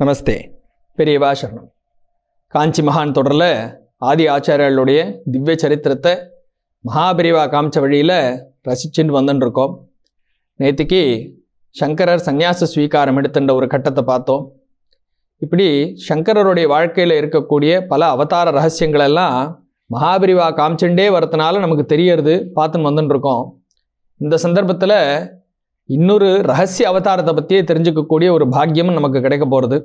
நமஸ்தே பெரியவா சரணம் காஞ்சி மகான் தொடரில் ஆதி ஆச்சாரியாளுடைய திவ்ய சரித்திரத்தை மகாபிரிவா காமிச்ச வழியில் ரசிச்சுட்டு வந்துட்டுருக்கோம் நேற்றுக்கு சங்கரர் சந்நியாச ஸ்வீகாரம் எடுத்துட்ட ஒரு கட்டத்தை பார்த்தோம் இப்படி சங்கரருடைய வாழ்க்கையில் இருக்கக்கூடிய பல அவதார ரகசியங்களெல்லாம் மகாபிரிவா காமிச்சுட்டே வரதுனால நமக்கு தெரியறது பார்த்துன்னு வந்துட்டுருக்கோம் இந்த சந்தர்ப்பத்தில் இன்னொரு ரகசிய அவதாரத்தை பற்றியே தெரிஞ்சுக்கக்கூடிய ஒரு பாக்கியமும் நமக்கு கிடைக்க போகிறது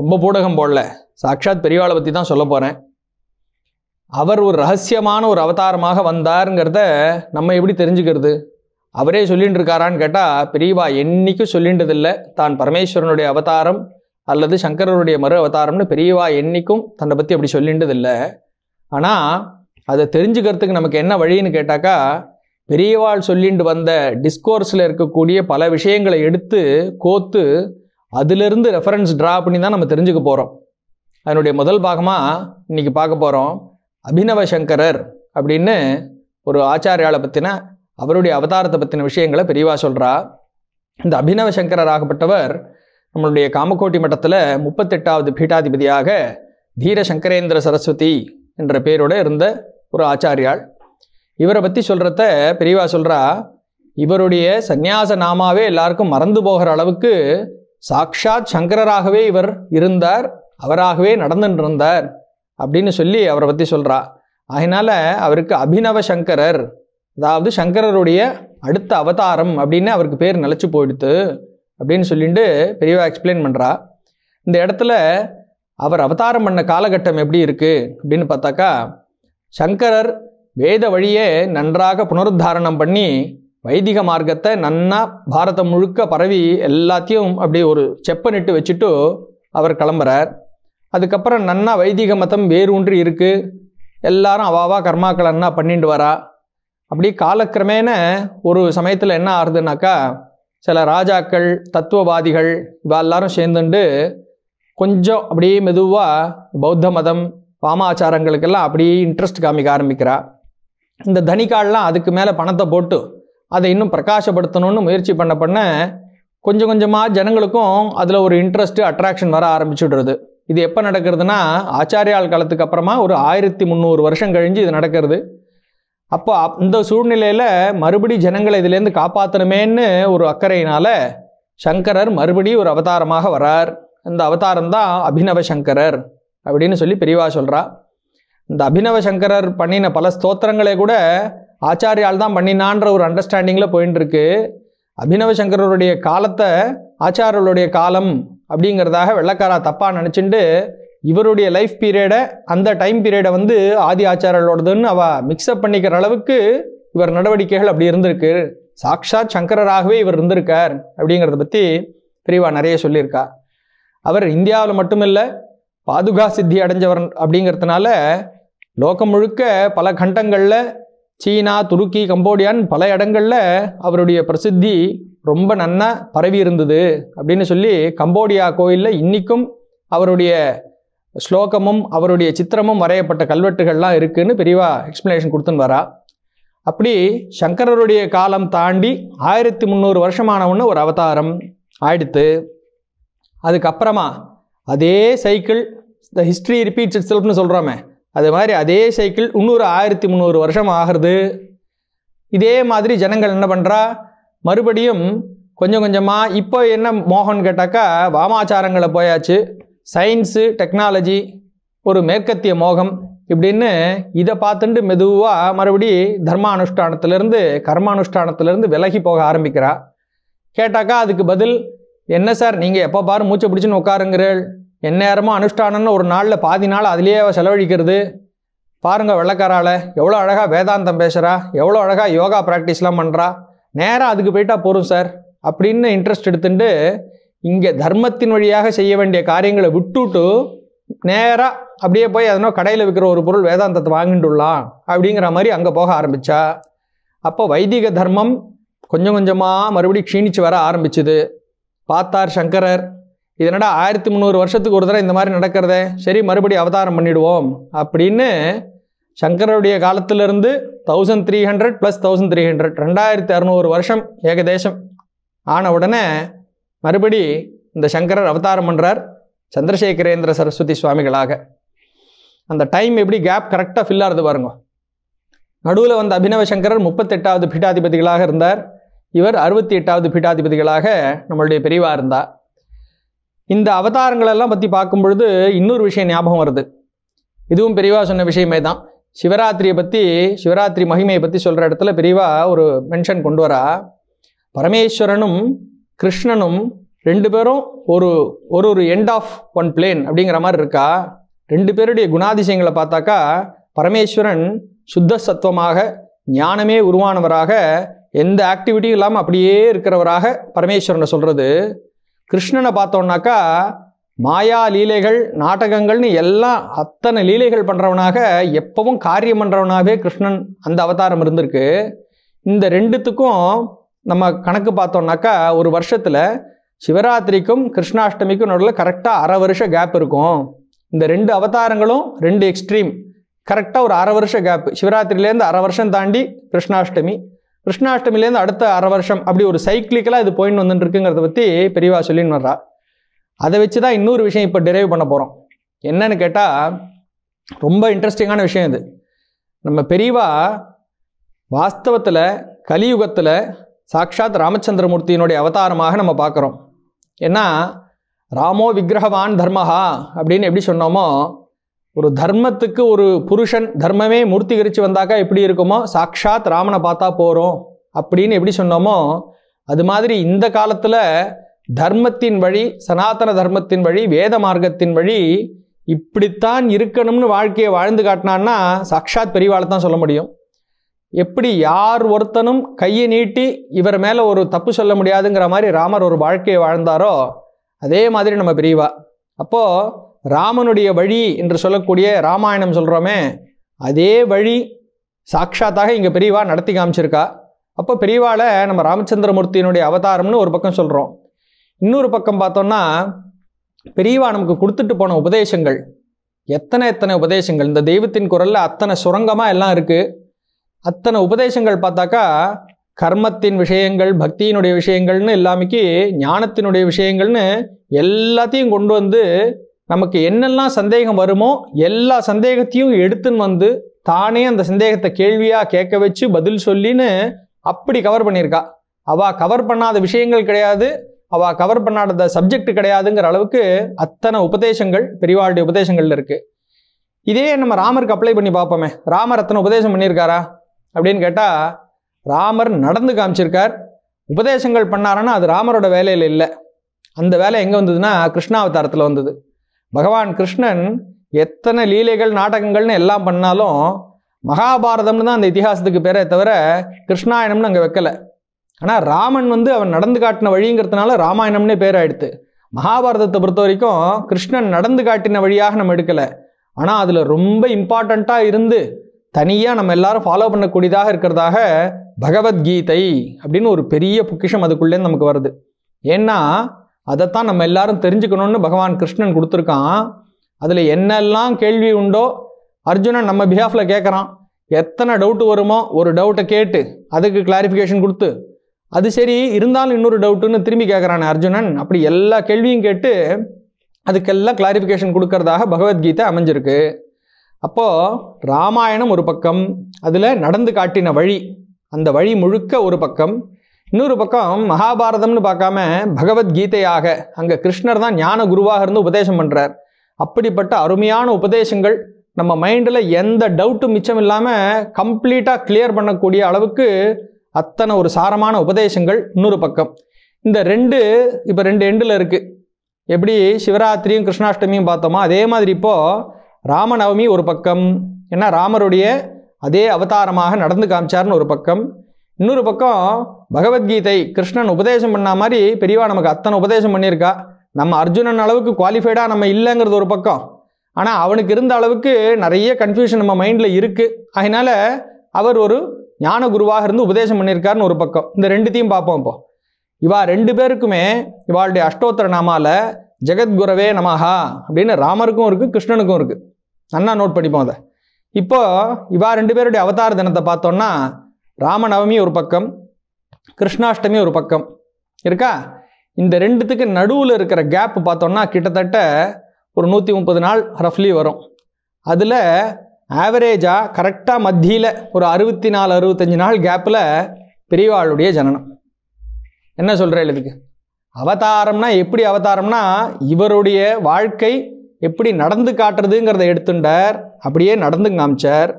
ரொம்ப பூடகம் போடல சாட்சாத் பெரியவாளை பற்றி தான் சொல்ல போகிறேன் அவர் ஒரு ரகசியமான ஒரு அவதாரமாக வந்தாருங்கிறத நம்ம எப்படி தெரிஞ்சுக்கிறது அவரே சொல்லிகிட்டு இருக்காரான்னு கேட்டால் பெரியவா என்றைக்கும் சொல்லின்றதில்லை தான் பரமேஸ்வரனுடைய அவதாரம் அல்லது சங்கரருடைய மறு அவதாரம்னு பெரியவா என்றைக்கும் தன்னை பற்றி அப்படி சொல்லின்றதில்லை ஆனால் அதை தெரிஞ்சுக்கிறதுக்கு நமக்கு என்ன வழின்னு கேட்டாக்கா பெரியவாள் சொல்லிட்டு வந்த டிஸ்கோர்ஸில் இருக்கக்கூடிய பல விஷயங்களை எடுத்து கோத்து அதிலிருந்து ரெஃபரன்ஸ் ட்ரா பண்ணி தான் நம்ம தெரிஞ்சுக்க போகிறோம் அதனுடைய முதல் பாகமாக இன்றைக்கி பார்க்க போகிறோம் அபினவ சங்கரர் அப்படின்னு ஒரு ஆச்சாரியாலை பற்றின அவருடைய அவதாரத்தை பற்றின விஷயங்களை பெரியவா சொல்கிறா இந்த அபினவ சங்கரர் ஆகப்பட்டவர் நம்மளுடைய காமக்கோட்டி மட்டத்தில் முப்பத்தெட்டாவது பீட்டாதிபதியாக தீரசங்கரேந்திர சங்கரேந்திர சரஸ்வதி என்ற பெயரோடு இருந்த ஒரு ஆச்சாரியாள் இவரை பற்றி சொல்கிறத பெரியவா சொல்கிறா இவருடைய சந்நியாச நாமாவே எல்லாருக்கும் மறந்து போகிற அளவுக்கு சாக்ஷாத் சங்கரராகவே இவர் இருந்தார் அவராகவே நடந்துட்டு இருந்தார் அப்படின்னு சொல்லி அவரை பற்றி சொல்கிறா அதனால் அவருக்கு அபினவ சங்கரர் அதாவது சங்கரருடைய அடுத்த அவதாரம் அப்படின்னு அவருக்கு பேர் நிலச்சி போயிடுத்து அப்படின்னு சொல்லிட்டு பெரியவா எக்ஸ்பிளைன் பண்ணுறா இந்த இடத்துல அவர் அவதாரம் பண்ண காலகட்டம் எப்படி இருக்குது அப்படின்னு பார்த்தாக்கா சங்கரர் வேத வழியே நன்றாக புனருத்தாரணம் பண்ணி வைதிக மார்க்கத்தை நன்னா பாரதம் முழுக்க பரவி எல்லாத்தையும் அப்படி ஒரு செப்பனிட்டு வச்சுட்டு அவர் கிளம்புறார் அதுக்கப்புறம் நன்னா வைதிக மதம் வேரூன்றி இருக்குது எல்லாரும் அவாவா கர்மாக்கள் அண்ணா பண்ணிட்டு வரா அப்படி காலக்கிரமேன ஒரு சமயத்தில் என்ன ஆகுதுனாக்கா சில ராஜாக்கள் தத்துவவாதிகள் இவா எல்லாரும் சேர்ந்துண்டு கொஞ்சம் அப்படியே மெதுவாக பௌத்த மதம் வாமாச்சாரங்களுக்கெல்லாம் அப்படியே இன்ட்ரெஸ்ட் காமிக்க ஆரம்பிக்கிறாள் இந்த தனிக்கால்லாம் அதுக்கு மேலே பணத்தை போட்டு அதை இன்னும் பிரகாசப்படுத்தணும்னு முயற்சி பண்ண பண்ண கொஞ்சம் கொஞ்சமாக ஜனங்களுக்கும் அதில் ஒரு இன்ட்ரெஸ்ட்டு அட்ராக்ஷன் வர ஆரம்பிச்சுடுறது இது எப்போ நடக்கிறதுனா ஆச்சாரியால் காலத்துக்கு அப்புறமா ஒரு ஆயிரத்தி முந்நூறு வருஷம் கழிஞ்சு இது நடக்கிறது அப்போ இந்த சூழ்நிலையில் மறுபடி ஜனங்களை இதுலேருந்து காப்பாற்றணுமேன்னு ஒரு அக்கறையினால் சங்கரர் மறுபடி ஒரு அவதாரமாக வரார் அந்த அவதாரம் தான் அபினவ சங்கரர் அப்படின்னு சொல்லி பெரியவா சொல்கிறா இந்த அபினவ சங்கரர் பண்ணின பல ஸ்தோத்திரங்களே கூட ஆச்சாரியால் தான் பண்ணினான்ற ஒரு அண்டர்ஸ்டாண்டிங்கில் போயின்னு இருக்கு அபினவ சங்கரருடைய காலத்தை ஆச்சாரியருடைய காலம் அப்படிங்கிறதாக வெள்ளக்காரா தப்பாக நினச்சிண்டு இவருடைய லைஃப் பீரியடை அந்த டைம் பீரியடை வந்து ஆதி ஆச்சாரியர்களோடதுன்னு அவள் மிக்சப் பண்ணிக்கிற அளவுக்கு இவர் நடவடிக்கைகள் அப்படி இருந்திருக்கு சாக்ஷாத் சங்கரராகவே இவர் இருந்திருக்கார் அப்படிங்கிறத பற்றி பிரிவா நிறைய சொல்லியிருக்கா அவர் இந்தியாவில் மட்டுமில்லை பாதுகா சித்தி அடைஞ்சவர் அப்படிங்கிறதுனால லோகம் முழுக்க பல கண்டங்களில் சீனா துருக்கி கம்போடியான்னு பல இடங்களில் அவருடைய பிரசித்தி ரொம்ப நன்னா பரவி இருந்தது அப்படின்னு சொல்லி கம்போடியா கோயிலில் இன்றைக்கும் அவருடைய ஸ்லோகமும் அவருடைய சித்திரமும் வரையப்பட்ட கல்வெட்டுகள்லாம் இருக்குன்னு பெரியவா எக்ஸ்பிளனேஷன் கொடுத்துன்னு வரா அப்படி சங்கரருடைய காலம் தாண்டி ஆயிரத்தி முந்நூறு வருஷமான ஒரு அவதாரம் ஆயிடுத்து அதுக்கப்புறமா அதே cycle the history repeats it செல்ஃப்னு சொல்கிறோமே அது மாதிரி அதே சைக்கிள் இன்னொரு ஆயிரத்தி முந்நூறு வருஷம் ஆகிறது இதே மாதிரி ஜனங்கள் என்ன பண்ணுறா மறுபடியும் கொஞ்சம் கொஞ்சமாக இப்போ என்ன மோகன் கேட்டாக்கா வாமாச்சாரங்களை போயாச்சு சயின்ஸு டெக்னாலஜி ஒரு மேற்கத்திய மோகம் இப்படின்னு இதை பார்த்துட்டு மெதுவாக மறுபடி தர்மானுஷ்டானத்திலேருந்து கர்மானுஷ்டானத்திலேருந்து விலகி போக ஆரம்பிக்கிறா கேட்டாக்கா அதுக்கு பதில் என்ன சார் நீங்கள் எப்போ பாரு மூச்சை பிடிச்சின்னு உட்காருங்கிறீள் எந்நேரமாக அனுஷ்டானம்னு ஒரு நாளில் பாதி நாள் அதுலேயே செலவழிக்கிறது பாருங்கள் வெள்ளக்காரால் எவ்வளோ அழகாக வேதாந்தம் பேசுகிறா எவ்வளோ அழகாக யோகா ப்ராக்டிஸ்லாம் பண்ணுறா நேராக அதுக்கு போயிட்டால் போகும் சார் அப்படின்னு இன்ட்ரெஸ்ட் எடுத்துட்டு இங்கே தர்மத்தின் வழியாக செய்ய வேண்டிய காரியங்களை விட்டுட்டு நேராக அப்படியே போய் அதனோ கடையில் விற்கிற ஒரு பொருள் வேதாந்தத்தை வாங்கிட்டுலாம் அப்படிங்கிற மாதிரி அங்கே போக ஆரம்பித்தா அப்போ வைதிக தர்மம் கொஞ்சம் கொஞ்சமாக மறுபடியும் க்ஷீணித்து வர ஆரம்பிச்சுது பார்த்தார் சங்கரர் இதனடா ஆயிரத்தி முந்நூறு வருஷத்துக்கு ஒரு தடவை இந்த மாதிரி நடக்கிறதே சரி மறுபடியும் அவதாரம் பண்ணிடுவோம் அப்படின்னு சங்கரருடைய காலத்திலிருந்து thousand three hundred plus thousand three hundred ரெண்டாயிரத்தி அறநூறு வருஷம் ஏகதேசம் ஆன உடனே மறுபடி இந்த சங்கரர் அவதாரம் பண்ணுறார் சந்திரசேகரேந்திர சரஸ்வதி சுவாமிகளாக அந்த டைம் எப்படி கேப் கரெக்டாக ஃபில் ஆகுது பாருங்க நடுவில் வந்த அபினவ சங்கரர் முப்பத்தெட்டாவது பீட்டாதிபதிகளாக இருந்தார் இவர் அறுபத்தி எட்டாவது பீட்டாதிபதிகளாக நம்மளுடைய பெரியவா இருந்தார் இந்த அவதாரங்களெல்லாம் பற்றி பார்க்கும் பொழுது இன்னொரு விஷயம் ஞாபகம் வருது இதுவும் பெரியவா சொன்ன விஷயமே தான் சிவராத்திரியை பற்றி சிவராத்திரி மகிமையை பற்றி சொல்கிற இடத்துல பெரியவா ஒரு மென்ஷன் கொண்டு வரா பரமேஸ்வரனும் கிருஷ்ணனும் ரெண்டு பேரும் ஒரு ஒரு ஒரு எண்ட் ஆஃப் ஒன் பிளேன் அப்படிங்கிற மாதிரி இருக்கா ரெண்டு பேருடைய குணாதிசயங்களை பார்த்தாக்கா பரமேஸ்வரன் சுத்த சத்துவமாக ஞானமே உருவானவராக எந்த ஆக்டிவிட்டியும் இல்லாமல் அப்படியே இருக்கிறவராக பரமேஸ்வரனை சொல்கிறது கிருஷ்ணனை பார்த்தோன்னாக்கா மாயா லீலைகள் நாடகங்கள்னு எல்லாம் அத்தனை லீலைகள் பண்ணுறவனாக எப்பவும் காரியம் பண்ணுறவனாகவே கிருஷ்ணன் அந்த அவதாரம் இருந்திருக்கு இந்த ரெண்டுத்துக்கும் நம்ம கணக்கு பார்த்தோம்னாக்கா ஒரு வருஷத்தில் சிவராத்திரிக்கும் கிருஷ்ணாஷ்டமிக்கும் நடுவில் கரெக்டாக அரை வருஷ கேப் இருக்கும் இந்த ரெண்டு அவதாரங்களும் ரெண்டு எக்ஸ்ட்ரீம் கரெக்டாக ஒரு அரை வருஷ கேப் சிவராத்திரிலேருந்து அரை வருஷம் தாண்டி கிருஷ்ணாஷ்டமி கிருஷ்ணாஷ்டமிலேருந்து அடுத்த அரை வருஷம் அப்படி ஒரு சைக்கிளிக்கலாக இது போயின்னு வந்துட்டுருக்குங்கிறத பற்றி பெரியவா சொல்லின்னு வர்றா அதை வச்சு தான் இன்னொரு விஷயம் இப்போ டிரைவ் பண்ண போகிறோம் என்னன்னு கேட்டால் ரொம்ப இன்ட்ரெஸ்டிங்கான விஷயம் இது நம்ம பெரியவா வாஸ்தவத்தில் கலியுகத்தில் சாக்ஷாத் ராமச்சந்திரமூர்த்தியினுடைய அவதாரமாக நம்ம பார்க்குறோம் ஏன்னா ராமோ விக்கிரகவான் தர்மஹா அப்படின்னு எப்படி சொன்னோமோ ஒரு தர்மத்துக்கு ஒரு புருஷன் தர்மமே மூர்த்திகரித்து வந்தாக்கா எப்படி இருக்குமோ சாக்ஷாத் ராமனை பார்த்தா போகிறோம் அப்படின்னு எப்படி சொன்னோமோ அது மாதிரி இந்த காலத்தில் தர்மத்தின் வழி சனாதன தர்மத்தின் வழி வேத மார்க்கத்தின் வழி இப்படித்தான் இருக்கணும்னு வாழ்க்கையை வாழ்ந்து காட்டினான்னா சாக்ஷாத் பெரியவாள் தான் சொல்ல முடியும் எப்படி யார் ஒருத்தனும் கையை நீட்டி இவர் மேலே ஒரு தப்பு சொல்ல முடியாதுங்கிற மாதிரி ராமர் ஒரு வாழ்க்கையை வாழ்ந்தாரோ அதே மாதிரி நம்ம பிரிவா அப்போது ராமனுடைய வழி என்று சொல்லக்கூடிய ராமாயணம் சொல்கிறோமே அதே வழி சாட்சாத்தாக இங்கே பெரியவா நடத்தி காமிச்சிருக்கா அப்போ பெரியவாளை நம்ம ராமச்சந்திரமூர்த்தியினுடைய அவதாரம்னு ஒரு பக்கம் சொல்கிறோம் இன்னொரு பக்கம் பார்த்தோம்னா பெரியவா நமக்கு கொடுத்துட்டு போன உபதேசங்கள் எத்தனை எத்தனை உபதேசங்கள் இந்த தெய்வத்தின் குரலில் அத்தனை சுரங்கமாக எல்லாம் இருக்குது அத்தனை உபதேசங்கள் பார்த்தாக்கா கர்மத்தின் விஷயங்கள் பக்தியினுடைய விஷயங்கள்னு எல்லாமேக்கு ஞானத்தினுடைய விஷயங்கள்னு எல்லாத்தையும் கொண்டு வந்து நமக்கு என்னெல்லாம் சந்தேகம் வருமோ எல்லா சந்தேகத்தையும் எடுத்துன்னு வந்து தானே அந்த சந்தேகத்தை கேள்வியாக கேட்க வச்சு பதில் சொல்லின்னு அப்படி கவர் பண்ணியிருக்கா அவள் கவர் பண்ணாத விஷயங்கள் கிடையாது அவள் கவர் பண்ணாத சப்ஜெக்ட் கிடையாதுங்கிற அளவுக்கு அத்தனை உபதேசங்கள் பெரியவாளுடைய உபதேசங்கள்ல இருக்குது இதே நம்ம ராமருக்கு அப்ளை பண்ணி பார்ப்போமே ராமர் அத்தனை உபதேசம் பண்ணியிருக்காரா அப்படின்னு கேட்டால் ராமர் நடந்து காமிச்சிருக்கார் உபதேசங்கள் பண்ணாரன்னா அது ராமரோட வேலையில் இல்லை அந்த வேலை எங்கே வந்ததுன்னா கிருஷ்ணாவதாரத்தில் வந்தது பகவான் கிருஷ்ணன் எத்தனை லீலைகள் நாடகங்கள்னு எல்லாம் பண்ணாலும் மகாபாரதம்னு தான் அந்த இத்திஹாசத்துக்கு பேரே தவிர கிருஷ்ணாயணம்னு அங்கே வைக்கலை ஆனால் ராமன் வந்து அவன் நடந்து காட்டின வழிங்கிறதுனால ராமாயணம்னே பேராயிடுத்து மகாபாரதத்தை பொறுத்த வரைக்கும் கிருஷ்ணன் நடந்து காட்டின வழியாக நம்ம எடுக்கலை ஆனால் அதில் ரொம்ப இம்பார்ட்டண்ட்டாக இருந்து தனியாக நம்ம எல்லாரும் ஃபாலோ பண்ணக்கூடியதாக இருக்கிறதாக பகவத்கீதை அப்படின்னு ஒரு பெரிய பொக்கிஷம் அதுக்குள்ளே நமக்கு வருது ஏன்னா அதைத்தான் நம்ம எல்லாரும் தெரிஞ்சுக்கணும்னு பகவான் கிருஷ்ணன் கொடுத்துருக்கான் அதில் என்னெல்லாம் கேள்வி உண்டோ அர்ஜுனன் நம்ம பிஹாஃபில் கேட்குறான் எத்தனை டவுட்டு வருமோ ஒரு டவுட்டை கேட்டு அதுக்கு கிளாரிஃபிகேஷன் கொடுத்து அது சரி இருந்தாலும் இன்னொரு டவுட்டுன்னு திரும்பி கேட்குறானே அர்ஜுனன் அப்படி எல்லா கேள்வியும் கேட்டு அதுக்கெல்லாம் கிளாரிஃபிகேஷன் கொடுக்கறதாக பகவத்கீதை அமைஞ்சிருக்கு அப்போது ராமாயணம் ஒரு பக்கம் அதில் நடந்து காட்டின வழி அந்த வழி முழுக்க ஒரு பக்கம் இன்னொரு பக்கம் மகாபாரதம்னு பார்க்காம பகவத்கீதையாக அங்கே கிருஷ்ணர் தான் ஞான குருவாக இருந்து உபதேசம் பண்ணுறார் அப்படிப்பட்ட அருமையான உபதேசங்கள் நம்ம மைண்டில் எந்த டவுட்டும் மிச்சம் இல்லாமல் கம்ப்ளீட்டாக கிளியர் பண்ணக்கூடிய அளவுக்கு அத்தனை ஒரு சாரமான உபதேசங்கள் இன்னொரு பக்கம் இந்த ரெண்டு இப்போ ரெண்டு எண்டில் இருக்குது எப்படி சிவராத்திரியும் கிருஷ்ணாஷ்டமியும் பார்த்தோமோ அதே மாதிரி இப்போது ராமநவமி ஒரு பக்கம் ஏன்னா ராமருடைய அதே அவதாரமாக நடந்து காமிச்சார்னு ஒரு பக்கம் இன்னொரு பக்கம் பகவத்கீதை கிருஷ்ணன் உபதேசம் பண்ண மாதிரி பெரியவா நமக்கு அத்தனை உபதேசம் பண்ணியிருக்கா நம்ம அர்ஜுனன் அளவுக்கு குவாலிஃபைடாக நம்ம இல்லைங்கிறது ஒரு பக்கம் ஆனால் அவனுக்கு இருந்த அளவுக்கு நிறைய கன்ஃபியூஷன் நம்ம மைண்டில் இருக்குது அதனால் அவர் ஒரு ஞான குருவாக இருந்து உபதேசம் பண்ணியிருக்காருன்னு ஒரு பக்கம் இந்த ரெண்டுத்தையும் பார்ப்போம் இப்போ இவா ரெண்டு பேருக்குமே இவாளுடைய அஷ்டோத்தர நாமால ஜெகத்குரவே நமஹா அப்படின்னு ராமருக்கும் இருக்குது கிருஷ்ணனுக்கும் இருக்குது நன்னா நோட் பண்ணிப்போம் அதை இப்போ இவா ரெண்டு பேருடைய அவதார தினத்தை பார்த்தோம்னா ராமநவமி ஒரு பக்கம் கிருஷ்ணாஷ்டமி ஒரு பக்கம் இருக்கா இந்த ரெண்டுத்துக்கு நடுவில் இருக்கிற கேப் பார்த்தோன்னா கிட்டத்தட்ட ஒரு நூற்றி முப்பது நாள் ரஃப்லி வரும் அதில் ஆவரேஜாக கரெக்டாக மத்தியில் ஒரு அறுபத்தி நாலு அறுபத்தஞ்சு நாள் கேப்பில் பெரியவாளுடைய ஜனனம் என்ன சொல்கிறேன் இதுக்கு அவதாரம்னா எப்படி அவதாரம்னா இவருடைய வாழ்க்கை எப்படி நடந்து காட்டுறதுங்கிறத எடுத்துட்டார் அப்படியே நடந்து காமிச்சார்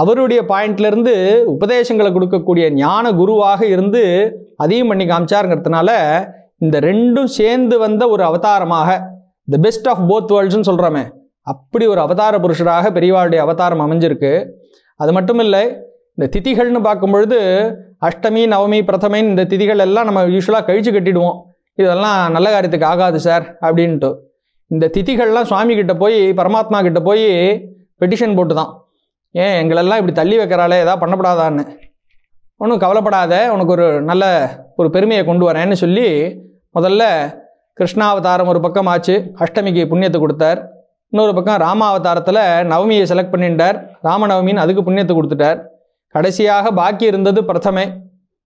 அவருடைய பாயிண்ட்லேருந்து உபதேசங்களை கொடுக்கக்கூடிய ஞான குருவாக இருந்து அதையும் பண்ணி காமிச்சாருங்கிறதுனால இந்த ரெண்டும் சேர்ந்து வந்த ஒரு அவதாரமாக த பெஸ்ட் ஆஃப் போத் வேர்ல்ட்ஸ்னு சொல்கிறோமே அப்படி ஒரு அவதார புருஷராக பெரியவாளுடைய அவதாரம் அமைஞ்சிருக்கு அது மட்டும் இல்லை இந்த திதிகள்னு பார்க்கும்பொழுது அஷ்டமி நவமி பிரதமைன்னு இந்த திதிகள் எல்லாம் நம்ம யூஸ்வலாக கழிச்சு கட்டிடுவோம் இதெல்லாம் நல்ல காரியத்துக்கு ஆகாது சார் அப்படின்ட்டு இந்த திதிகள்லாம் சுவாமி கிட்டே போய் பரமாத்மா கிட்ட போய் பெட்டிஷன் போட்டு தான் ஏன் எங்களெல்லாம் இப்படி தள்ளி வைக்கிறாளே ஏதாவது பண்ணப்படாதான்னு ஒன்றும் கவலைப்படாத உனக்கு ஒரு நல்ல ஒரு பெருமையை கொண்டு வரேன்னு சொல்லி முதல்ல கிருஷ்ணாவதாரம் ஒரு பக்கம் ஆச்சு அஷ்டமிக்கு புண்ணியத்தை கொடுத்தார் இன்னொரு பக்கம் ராமாவதாரத்தில் நவமியை செலக்ட் பண்ணிட்டார் ராமநவமின்னு அதுக்கு புண்ணியத்தை கொடுத்துட்டார் கடைசியாக பாக்கி இருந்தது பிரதமை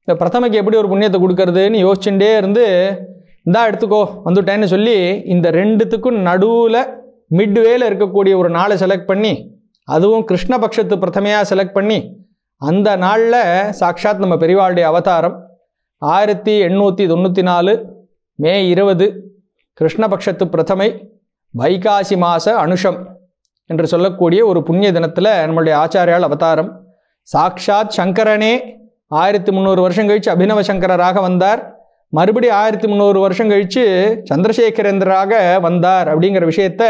இந்த பிரதமைக்கு எப்படி ஒரு புண்ணியத்தை கொடுக்கறதுன்னு யோசிச்சுட்டே இருந்து இந்தா எடுத்துக்கோ வந்துட்டேன்னு சொல்லி இந்த ரெண்டுத்துக்கும் நடுவில் மிட்வேல இருக்கக்கூடிய ஒரு நாளை செலக்ட் பண்ணி அதுவும் கிருஷ்ணபக்ஷத்து பிரதமையாக செலக்ட் பண்ணி அந்த நாளில் சாக்ஷாத் நம்ம பெரியவாளுடைய அவதாரம் ஆயிரத்தி எண்ணூற்றி தொண்ணூற்றி நாலு மே இருபது கிருஷ்ணபக்ஷத்து பிரதமை வைகாசி மாச அனுஷம் என்று சொல்லக்கூடிய ஒரு புண்ணிய தினத்தில் நம்மளுடைய ஆச்சாரியால் அவதாரம் சாக்ஷாத் சங்கரனே ஆயிரத்தி முந்நூறு வருஷம் கழித்து அபினவ சங்கரராக வந்தார் மறுபடி ஆயிரத்தி முந்நூறு வருஷம் கழித்து சந்திரசேகரேந்திராக வந்தார் அப்படிங்கிற விஷயத்த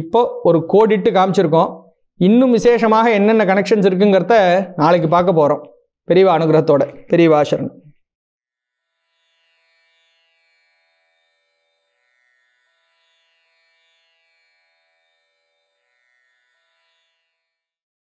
இப்போ ஒரு கோடிட்டு காமிச்சிருக்கோம் இன்னும் விசேஷமாக என்னென்ன கனெக்ஷன்ஸ் இருக்குங்கிறத நாளைக்கு பார்க்க போகிறோம் பெரியவா அனுகிரகத்தோட பெரியவா சரணம்